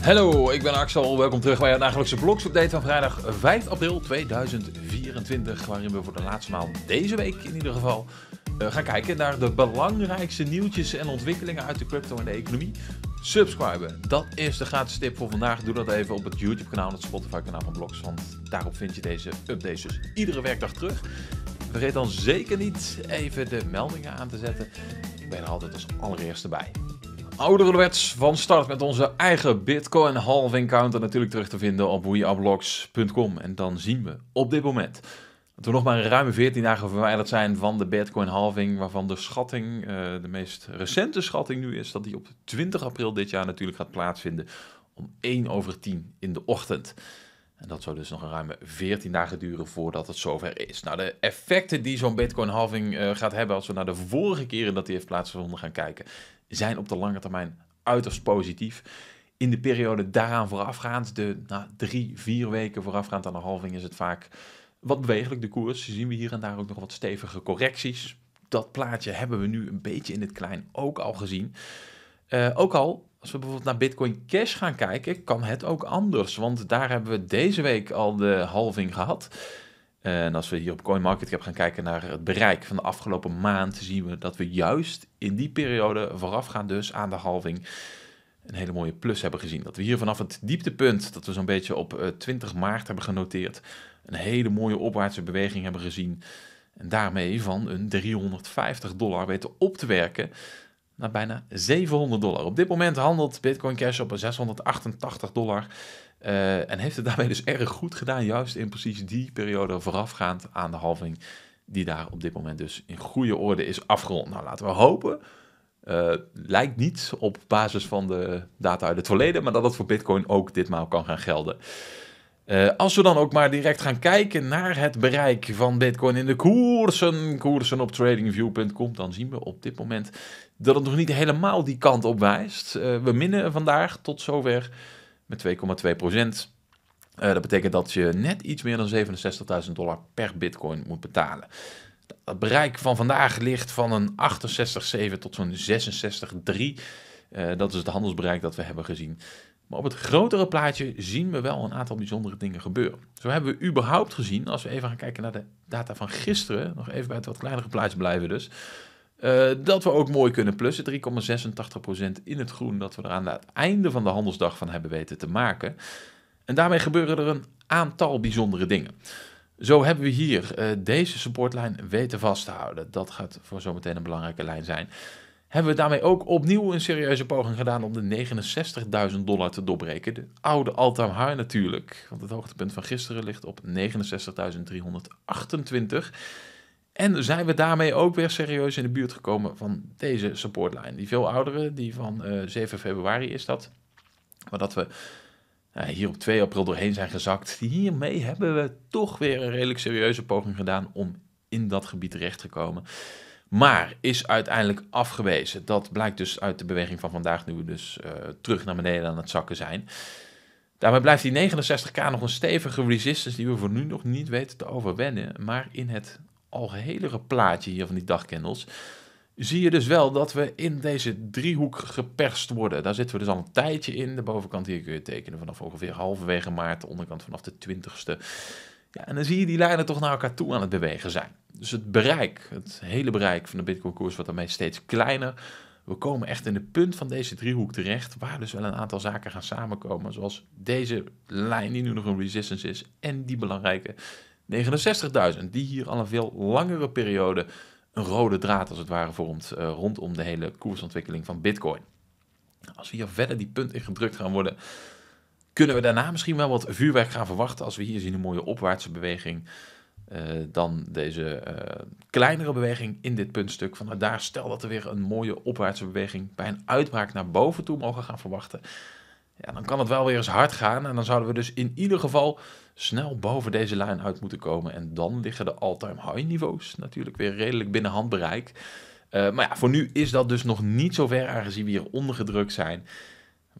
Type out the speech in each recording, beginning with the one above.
Hallo, ik ben Axel. Welkom terug bij het dagelijkse blogsupdate van vrijdag 5 april 2024. Waarin we voor de laatste maal deze week in ieder geval eh, gaan kijken naar de belangrijkste nieuwtjes en ontwikkelingen uit de crypto en de economie. Subscriben, dat is de gratis tip voor vandaag. Doe dat even op het YouTube-kanaal en het Spotify-kanaal van Blogs, want daarop vind je deze updates dus iedere werkdag terug. Vergeet dan zeker niet even de meldingen aan te zetten. Ik ben er altijd als allereerste bij ouderwets van start met onze eigen Bitcoin halving counter natuurlijk terug te vinden op weareblocks.com. En dan zien we op dit moment dat we nog maar ruim 14 dagen verwijderd zijn van de Bitcoin halving, waarvan de schatting, eh, de meest recente schatting nu is, dat die op 20 april dit jaar natuurlijk gaat plaatsvinden om 1 over 10 in de ochtend. En dat zou dus nog een ruime 14 dagen duren voordat het zover is. Nou, de effecten die zo'n Bitcoin-halving eh, gaat hebben, als we naar de vorige keren dat die heeft plaatsgevonden gaan kijken, zijn op de lange termijn uiterst positief. In de periode daaraan voorafgaand, de nou, drie, vier weken voorafgaand aan de halving, is het vaak wat bewegelijk de koers. Zien we hier en daar ook nog wat stevige correcties. Dat plaatje hebben we nu een beetje in het klein ook al gezien. Eh, ook al als we bijvoorbeeld naar Bitcoin Cash gaan kijken, kan het ook anders. Want daar hebben we deze week al de halving gehad. En als we hier op CoinMarketCap gaan kijken naar het bereik van de afgelopen maand, zien we dat we juist in die periode voorafgaand dus aan de halving een hele mooie plus hebben gezien. Dat we hier vanaf het dieptepunt, dat we zo'n beetje op 20 eh, maart hebben genoteerd, een hele mooie opwaartse beweging hebben gezien. En daarmee van een 350 dollar weten op te werken naar bijna 700 dollar. Op dit moment handelt Bitcoin Cash op 688 dollar. Eh, en heeft het daarmee dus erg goed gedaan, juist in precies die periode voorafgaand aan de halving, die daar op dit moment dus in goede orde is afgerond. Nou, laten we hopen eh, lijkt niet op basis van de data uit het verleden, maar dat het voor Bitcoin ook ditmaal kan gaan gelden. Eh, als we dan ook maar direct gaan kijken naar het bereik van Bitcoin in de koersen, koersen op tradingview.com, dan zien we op dit moment dat het nog niet helemaal die kant op wijst. Eh, we minnen vandaag tot zover met 2,2 procent. Eh, dat betekent dat je net iets meer dan 67.000 dollar per bitcoin moet betalen. Het bereik van vandaag ligt van een 68,7 tot zo'n 66,3. dat is het handelsbereik dat we hebben gezien. Maar op het grotere plaatje zien we wel een aantal bijzondere dingen gebeuren. Zo hebben we überhaupt gezien, als we even gaan kijken naar de data van gisteren, nog even bij het wat kleinere plaatje blijven dus, eh, dat we ook mooi kunnen plussen. 3,86% in het groen dat we er aan het einde van de handelsdag van hebben weten te maken. En daarmee gebeuren er een aantal bijzondere dingen. Zo hebben we hier eh, deze supportlijn weten vast te houden. Dat gaat voor zometeen een belangrijke lijn zijn hebben we daarmee ook opnieuw een serieuze poging gedaan om de 69.000 dollar te doorbreken. De oude all-time high natuurlijk, want het hoogtepunt van gisteren ligt op 69.328. En zijn we daarmee ook weer serieus in de buurt gekomen van deze supportlijn Die veel oudere, die van 7 eh, februari is dat. Maar dat we hier op 2 april doorheen zijn gezakt. Hiermee hebben we toch weer een redelijk serieuze poging gedaan om in dat gebied terecht te komen. Maar is uiteindelijk afgewezen. Dat blijkt dus uit de beweging van vandaag, nu we dus eh, terug naar beneden aan het zakken zijn. Daarbij blijft die 69k nog een stevige resistance die we voor nu nog niet weten te overwinnen. Maar in het algehelere plaatje hier van die dagkendels zie je dus wel dat we in deze driehoek geperst worden. Daar zitten we dus al een tijdje in. De bovenkant hier kun je tekenen vanaf ongeveer halverwege maart, de onderkant vanaf de 20ste. Ja, en dan zie je die lijnen toch naar elkaar toe aan het bewegen zijn. Dus het bereik, het hele bereik van de Bitcoin-koers wordt daarmee steeds kleiner. We komen echt in de punt van deze driehoek terecht, waar dus wel een aantal zaken gaan samenkomen. Zoals deze lijn, die nu nog een resistance is, en die belangrijke 69.000, die hier al een veel langere periode een rode draad als het ware vormt eh, rondom de hele koersontwikkeling van Bitcoin. Als we hier verder die punt in gedrukt gaan worden, kunnen we daarna misschien wel wat vuurwerk gaan verwachten als we hier zien een mooie opwaartse beweging? Eh, dan deze eh, kleinere beweging in dit puntstuk. Vanuit daar stel dat we weer een mooie opwaartse beweging bij een uitbraak naar boven toe mogen gaan verwachten. Ja, dan kan het wel weer eens hard gaan. En dan zouden we dus in ieder geval snel boven deze lijn uit moeten komen. En dan liggen de all-time high niveaus natuurlijk weer redelijk binnen handbereik. Eh, maar ja, voor nu is dat dus nog niet zo ver aangezien we hier ondergedrukt zijn.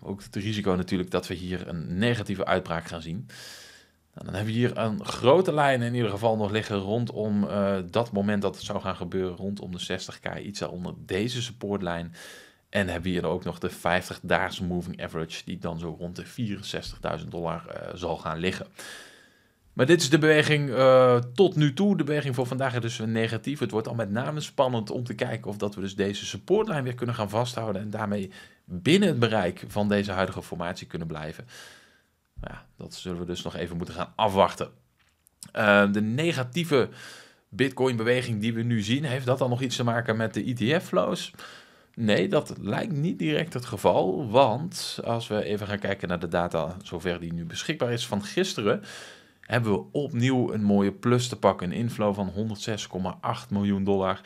Ook het risico natuurlijk dat we hier een negatieve uitbraak gaan zien. Nou, dan hebben we hier een grote lijn in ieder geval nog liggen rondom uh, dat moment dat het zou gaan gebeuren. Rondom de 60k, iets onder deze supportlijn. En hebben we hier ook nog de 50 daags moving average, die dan zo rond de 64.000 dollar eh, zal gaan liggen. Maar dit is de beweging eh, tot nu toe. De beweging voor vandaag is dus negatief. Het wordt al met name spannend om te kijken of dat we dus deze supportlijn weer kunnen gaan vasthouden. En daarmee binnen het bereik van deze huidige formatie kunnen blijven. Nou ja, dat zullen we dus nog even moeten gaan afwachten. Ehm, de negatieve Bitcoin-beweging die we nu zien, heeft dat dan nog iets te maken met de ETF-flows? Nee, dat lijkt niet direct het geval. Want als we even gaan kijken naar de data, zover die nu beschikbaar is van gisteren, hebben we opnieuw een mooie plus te pakken. Een inflow van 106,8 miljoen dollar.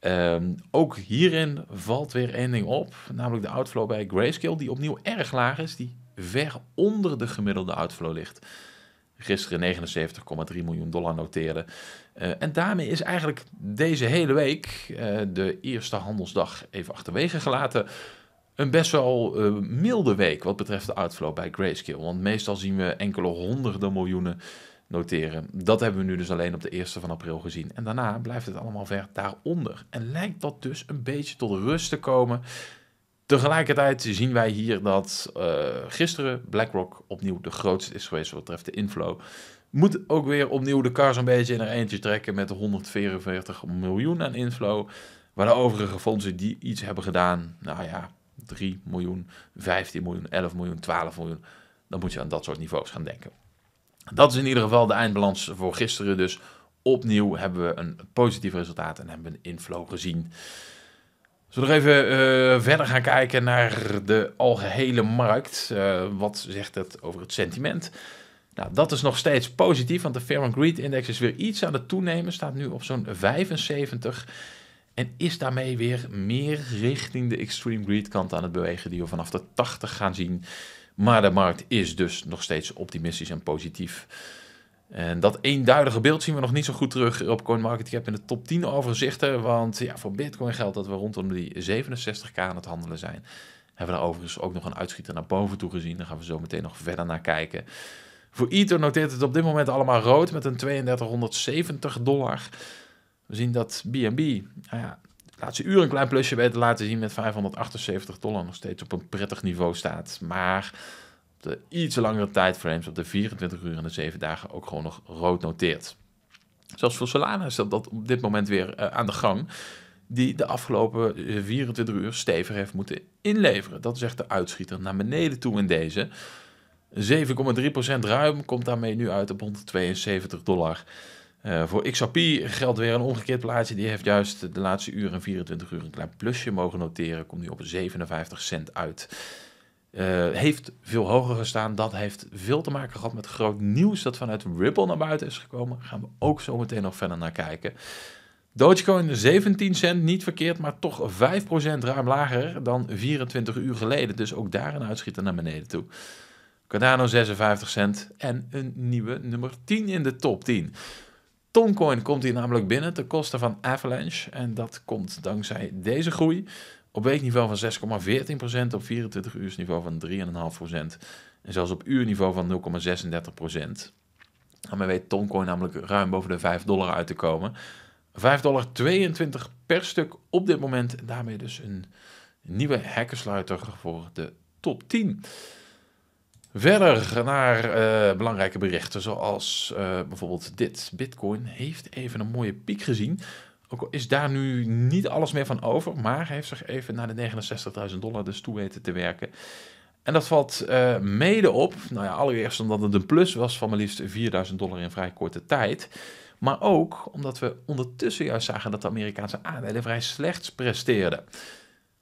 Ehm, ook hierin valt weer één ding op, namelijk de outflow bij Grayscale, die opnieuw erg laag is, die ver onder de gemiddelde outflow ligt. Gisteren 79,3 miljoen dollar noteerde. Eh, en daarmee is eigenlijk deze hele week, eh, de eerste handelsdag even achterwege gelaten, een best wel uh, milde week wat betreft de outflow bij Grayscale. Want meestal zien we enkele honderden miljoenen noteren. Dat hebben we nu dus alleen op de 1 van april gezien. En daarna blijft het allemaal ver daaronder. En lijkt dat dus een beetje tot rust te komen. Tegelijkertijd zien wij hier dat eh, gisteren BlackRock opnieuw de grootste is geweest wat betreft de inflow. Moet ook weer opnieuw de kar zo'n beetje in er eentje trekken met 144 miljoen aan inflow. Waar de overige fondsen die iets hebben gedaan, nou ja, 3 miljoen, 15 miljoen, 11 miljoen, 12 miljoen. Dan moet je aan dat soort niveaus gaan denken. Dat is in ieder geval de eindbalans voor gisteren. Dus opnieuw hebben we een positief resultaat en hebben we een inflow gezien. Zullen we nog even eh, verder gaan kijken naar de algehele markt? Eh, wat zegt het over het sentiment? Nou, dat is nog steeds positief, want de Fair Greed Index is weer iets aan het toenemen. Staat nu op zo'n 75 en is daarmee weer meer richting de extreme greed kant aan het bewegen die we vanaf de 80 gaan zien. Maar de markt is dus nog steeds optimistisch en positief. En dat eenduidige beeld zien we nog niet zo goed terug op heb in de top 10 overzichten. Want ja, voor Bitcoin geldt dat we rondom die 67k aan het handelen zijn. Hebben we daar overigens ook nog een uitschieter naar boven toe gezien. Daar gaan we zo meteen nog verder naar kijken. Voor Ether noteert het op dit moment allemaal rood met een 3270 dollar. We zien dat BNB nou ja, laatste uur een klein plusje weten laten zien met 578 dollar. Nog steeds op een prettig niveau staat. Maar op de iets langere tijdframes, op de 24 uur en de 7 dagen, ook gewoon nog rood noteert. Zelfs voor Solana is dat, op dit moment weer eh, aan de gang. Die de afgelopen 24 eh, uur stevig heeft moeten inleveren. Dat is echt de uitschieter naar beneden toe in deze. 7,3% ruim komt daarmee nu uit op 172 dollar. Eh, voor XRP geldt weer een omgekeerd plaatje. Die heeft juist de laatste uur en 24 uur een klein plusje mogen noteren. Komt nu op 57 cent uit. Eh, heeft veel hoger gestaan. Dat heeft veel te maken gehad met groot nieuws dat vanuit Ripple naar buiten is gekomen. gaan we ook zo meteen nog verder naar kijken. Dogecoin 17 cent, niet verkeerd, maar toch 5% ruim lager dan 24 uur geleden. Dus ook daar een uitschieter naar beneden toe. Cardano 56 cent en een nieuwe nummer 10 in de top 10. Toncoin komt hier namelijk binnen ten koste van Avalanche. En dat komt dankzij deze groei op weekniveau van 6,14%, op 24 uur niveau van 3,5% en zelfs op uurniveau van 0,36%. Daarmee nou, weet Toncoin namelijk ruim boven de 5 dollar uit te komen. 5,22 dollar per stuk op dit moment. En daarmee dus een nieuwe hekkensluiter voor de top 10. Verder naar eh, belangrijke berichten zoals eh, bijvoorbeeld dit. Bitcoin heeft even een mooie piek gezien. Ook is daar nu niet alles meer van over, maar heeft zich even naar de 69.000 dollar dus toe weten te werken. En dat valt eh, mede op, nou ja, allereerst omdat het een plus was van maar liefst 4000 dollar in vrij korte tijd. Maar ook omdat we ondertussen juist zagen dat de Amerikaanse aandelen vrij slecht presteerden.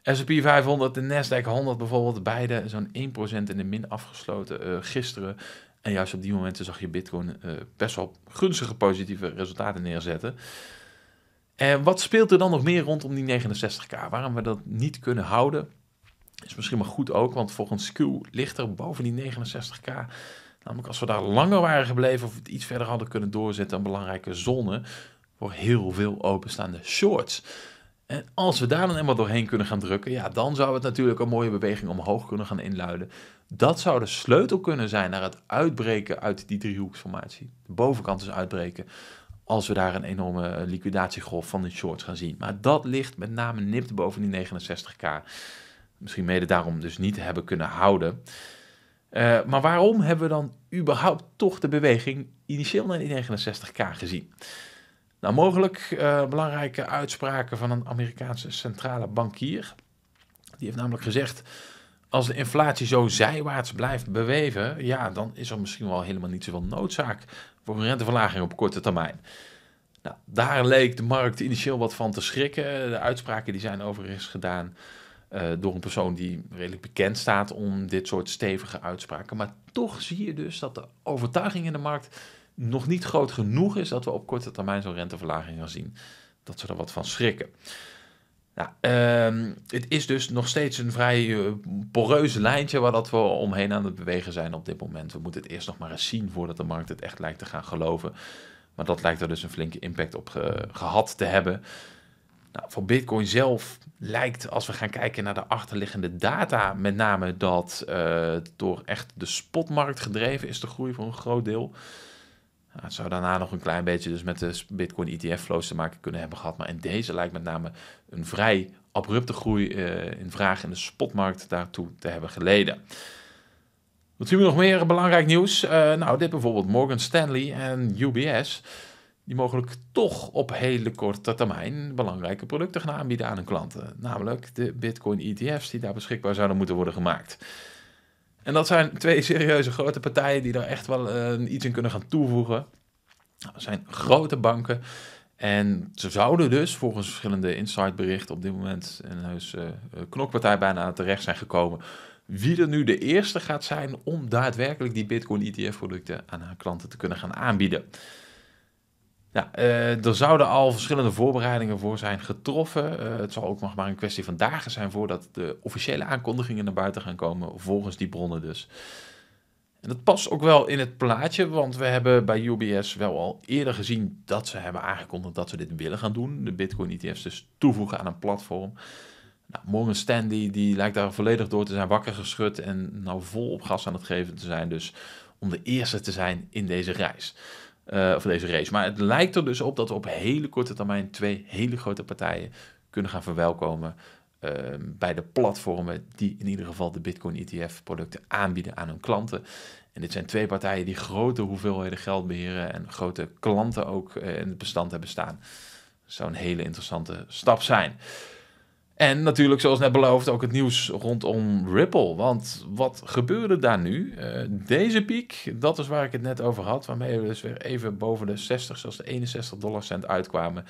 S&P 500 en Nasdaq 100 bijvoorbeeld, beide zo'n 1% in de min afgesloten eh, gisteren. En juist op die momenten zag je Bitcoin eh, best wel gunstige positieve resultaten neerzetten. En wat speelt er dan nog meer rondom die 69k? Waarom we dat niet kunnen houden, is misschien maar goed ook, want volgens Q ligt er boven die 69k. Namelijk als we daar langer waren gebleven of iets verder hadden kunnen doorzetten, een belangrijke zone voor heel veel openstaande shorts. En als we daar dan eenmaal doorheen kunnen gaan drukken, ja, dan zou het natuurlijk een mooie beweging omhoog kunnen gaan inluiden. Dat zou de sleutel kunnen zijn naar het uitbreken uit die driehoeksformatie. De bovenkant is uitbreken, als we daar een enorme eh, liquidatiegolf van de shorts gaan zien. Maar dat ligt met name nipt boven die 69k. Misschien mede daarom dus niet hebben kunnen houden. Eh, maar waarom hebben we dan überhaupt toch de beweging initieel naar die 69k gezien? Nou, mogelijk eh, belangrijke uitspraken van een Amerikaanse centrale bankier. Die heeft namelijk gezegd: als de inflatie zo zijwaarts blijft bewegen, ja, dan is er misschien wel helemaal niet zoveel noodzaak voor een renteverlaging op korte termijn. Nou, daar leek de markt initieel wat van te schrikken. De uitspraken die zijn overigens gedaan eh, door een persoon die redelijk bekend staat om dit soort stevige uitspraken. Maar toch zie je dus dat de overtuiging in de markt nog niet groot genoeg is dat we op korte termijn zo'n renteverlaging gaan zien. Dat ze er wat van schrikken. Nou, ehm, het is dus nog steeds een vrij eh, poreus lijntje waar dat we omheen aan het bewegen zijn op dit moment. We moeten het eerst nog maar eens zien voordat de markt het echt lijkt te gaan geloven. Maar dat lijkt er dus een flinke impact op gehad te hebben. Nou, voor Bitcoin zelf lijkt, als we gaan kijken naar de achterliggende data, met name dat uh, door echt de spotmarkt gedreven is de groei voor een groot deel het zou daarna nog een klein beetje dus met de Bitcoin ETF-flows te maken kunnen hebben gehad. Maar in deze lijkt met name een vrij abrupte groei eh, in vraag in de spotmarkt daartoe te hebben geleden. Wat zien we nog meer belangrijk nieuws? Eh, nou, dit bijvoorbeeld Morgan Stanley en UBS. Die mogelijk toch op hele korte termijn belangrijke producten gaan aanbieden aan hun klanten. Namelijk de Bitcoin ETF's die daar beschikbaar zouden moeten worden gemaakt. En dat zijn twee serieuze grote partijen die daar echt wel eh, iets in kunnen gaan toevoegen. Dat zijn grote banken. En ze zouden dus, volgens verschillende insightberichten, op dit moment in heus uh, knokpartij bijna terecht zijn gekomen. Wie er nu de eerste gaat zijn om daadwerkelijk die Bitcoin-ETF-producten aan haar klanten te kunnen gaan aanbieden. Ja, eh, er zouden al verschillende voorbereidingen voor zijn getroffen. Eh, het zal ook nog maar een kwestie van dagen zijn voordat de officiële aankondigingen naar buiten gaan komen, volgens die bronnen dus. En dat past ook wel in het plaatje, want we hebben bij UBS wel al eerder gezien dat ze hebben aangekondigd dat ze dit willen gaan doen. De Bitcoin ETF's dus toevoegen aan een platform. Nou, Morgan Stanley die lijkt daar volledig door te zijn wakker geschud en nou vol op gas aan het geven te zijn dus om de eerste te zijn in deze reis. Uh, eh, of deze race. Maar het lijkt er dus op dat we op hele korte termijn twee hele grote partijen kunnen gaan verwelkomen. Ehm, bij de platformen die in ieder geval de Bitcoin ETF producten aanbieden aan hun klanten. En dit zijn twee partijen die grote hoeveelheden geld beheren en grote klanten ook eh, in het bestand hebben staan. Dat zou een hele interessante stap zijn. En natuurlijk, zoals net beloofd, ook het nieuws rondom Ripple. Want wat gebeurde daar nu? Eh, deze piek, dat is waar ik het net over had, waarmee we dus weer even boven de 60, zelfs de 61 dollar cent uitkwamen.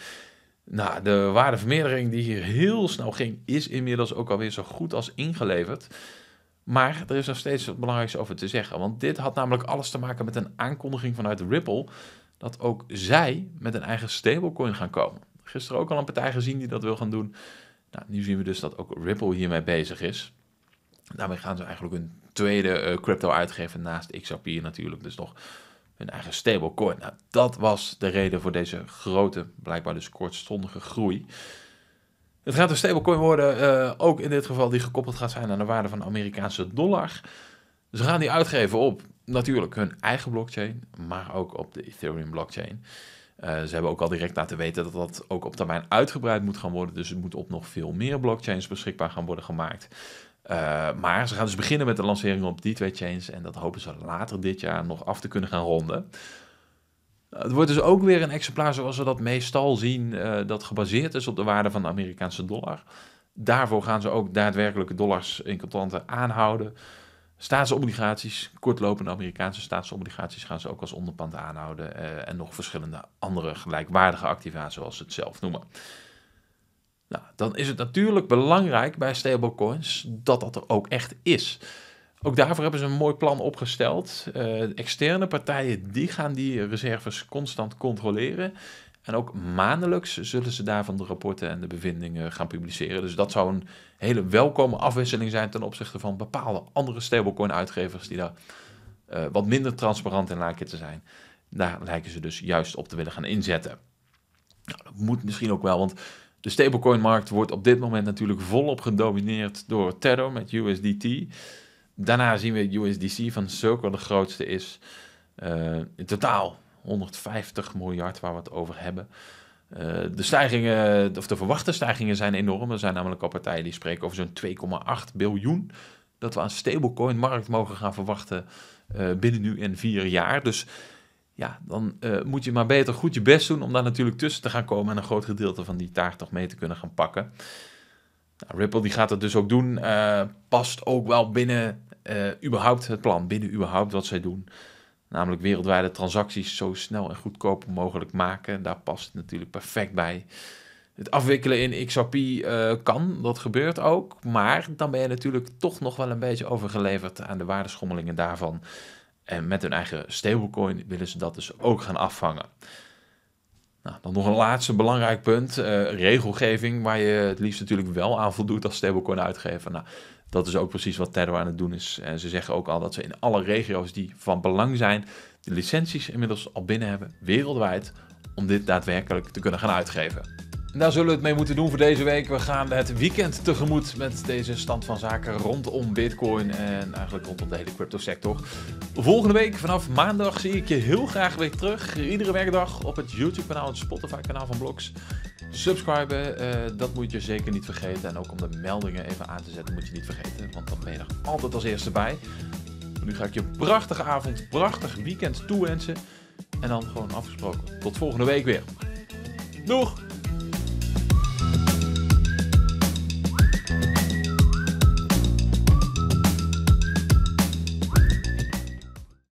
Nou, de waardevermeerdering die hier heel snel ging, is inmiddels ook alweer zo goed als ingeleverd. Maar er is nog steeds wat belangrijks over te zeggen. Want dit had namelijk alles te maken met een aankondiging vanuit Ripple. Dat ook zij met een eigen stablecoin gaan komen. Gisteren ook al een partij gezien die dat wil gaan doen. Nou, nu zien we dus dat ook Ripple hiermee bezig is. Daarmee gaan ze eigenlijk een tweede eh, crypto uitgeven naast XRP natuurlijk. Dus nog hun eigen stablecoin. Nou, dat was de reden voor deze grote, blijkbaar dus kortstondige groei. Het gaat een stablecoin worden, eh, ook in dit geval die gekoppeld gaat zijn aan de waarde van de Amerikaanse dollar. Ze gaan die uitgeven op natuurlijk hun eigen blockchain, maar ook op de Ethereum blockchain. Eh, ze hebben ook al direct laten weten dat dat ook op termijn uitgebreid moet gaan worden. Dus het moet op nog veel meer blockchains beschikbaar gaan worden gemaakt. Eh, maar ze gaan dus beginnen met de lancering op die twee chains. En dat hopen ze later dit jaar nog af te kunnen gaan ronden. Eh, het wordt dus ook weer een exemplaar zoals we dat meestal zien, dat gebaseerd is op de waarde van de Amerikaanse dollar. Daarvoor gaan ze ook daadwerkelijke dollars in contanten aanhouden. Staatsobligaties, kortlopende Amerikaanse staatsobligaties gaan ze ook als onderpand aanhouden. Eh, en nog verschillende andere gelijkwaardige activa, zoals ze het zelf noemen. Nou, dan is het natuurlijk belangrijk bij stablecoins dat dat er ook echt is. Ook daarvoor hebben ze een mooi plan opgesteld. Eh, externe partijen die gaan die reserves constant controleren. En ook maandelijks zullen ze daarvan de rapporten en de bevindingen gaan publiceren. Dus dat zou een hele welkome afwisseling zijn ten opzichte van bepaalde andere stablecoin-uitgevers die daar eh, wat minder transparant in laken te zijn. Daar lijken ze dus juist op te willen gaan inzetten. Nou, dat moet misschien ook wel, want de stablecoin-markt wordt op dit moment natuurlijk volop gedomineerd door Tether met USDT. Daarna zien we USDC van Circle de grootste is. Eh, in totaal 150 miljard waar we het over hebben. Uh, de stijgingen, of de verwachte stijgingen zijn enorm. Er zijn namelijk al partijen die spreken over zo'n 2,8 biljoen. Dat we aan stablecoin-markt mogen gaan verwachten eh, binnen nu en vier jaar. Dus ja, dan eh, moet je maar beter goed je best doen om daar natuurlijk tussen te gaan komen en een groot gedeelte van die taart toch mee te kunnen gaan pakken. Nou, Ripple die gaat dat dus ook doen. past ook wel binnen überhaupt het plan, binnen überhaupt wat zij doen. Namelijk wereldwijde transacties zo snel en goedkoop mogelijk maken. Daar past het natuurlijk perfect bij. Het afwikkelen in XRP eh, kan, dat gebeurt ook. Maar dan ben je natuurlijk toch nog wel een beetje overgeleverd aan de waardeschommelingen daarvan. En met hun eigen stablecoin willen ze dat dus ook gaan afvangen. Nou, dan nog een laatste belangrijk punt. Eh, regelgeving, waar je het liefst natuurlijk wel aan voldoet als stablecoin uitgever. Nou, dat is ook precies wat Terra aan het doen is. En ze zeggen ook al dat ze in alle regio's die van belang zijn, de licenties inmiddels al binnen hebben, wereldwijd, om dit daadwerkelijk te kunnen gaan uitgeven. En daar zullen we het mee moeten doen voor deze week. We gaan het weekend tegemoet met deze stand van zaken rondom Bitcoin en eigenlijk rondom de hele cryptosector. Volgende week vanaf maandag zie ik je heel graag weer terug. Iedere werkdag op het YouTube-kanaal, het Spotify-kanaal van Bloks. Subscriben, eh, dat moet je zeker niet vergeten. En ook om de meldingen even aan te zetten moet je niet vergeten, want dan ben je er altijd als eerste bij. nu ga ik je een prachtige avond, prachtig weekend toewensen. En dan gewoon afgesproken. Tot volgende week weer. Doeg!